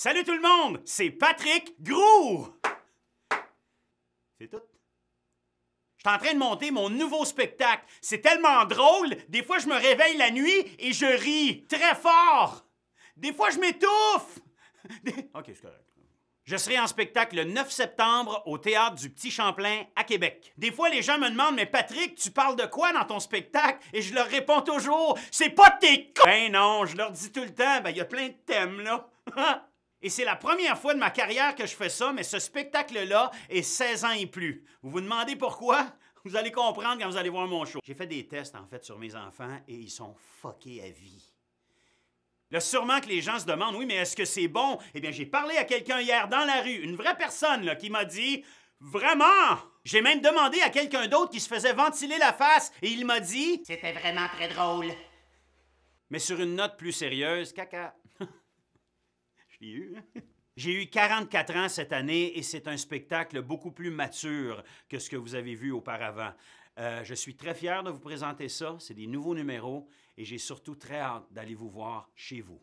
Salut tout le monde, c'est Patrick Grou! C'est tout. Je suis en train de monter mon nouveau spectacle. C'est tellement drôle, des fois je me réveille la nuit et je ris très fort. Des fois je m'étouffe. OK, c'est correct. Je serai en spectacle le 9 septembre au théâtre du Petit Champlain à Québec. Des fois, les gens me demandent Mais Patrick, tu parles de quoi dans ton spectacle Et je leur réponds toujours C'est pas tes co... » Ben non, je leur dis tout le temps Ben, il y a plein de thèmes, là. Et c'est la première fois de ma carrière que je fais ça, mais ce spectacle-là est 16 ans et plus. Vous vous demandez pourquoi? Vous allez comprendre quand vous allez voir mon show. J'ai fait des tests, en fait, sur mes enfants et ils sont fuckés à vie. Là, sûrement que les gens se demandent, oui, mais est-ce que c'est bon? Eh bien, j'ai parlé à quelqu'un hier dans la rue, une vraie personne, là, qui m'a dit, vraiment! J'ai même demandé à quelqu'un d'autre qui se faisait ventiler la face et il m'a dit, c'était vraiment très drôle. Mais sur une note plus sérieuse, caca. J'ai eu 44 hein? ans cette année et c'est un spectacle beaucoup plus mature que ce que vous avez vu auparavant. Euh, je suis très fier de vous présenter ça. C'est des nouveaux numéros et j'ai surtout très hâte d'aller vous voir chez vous.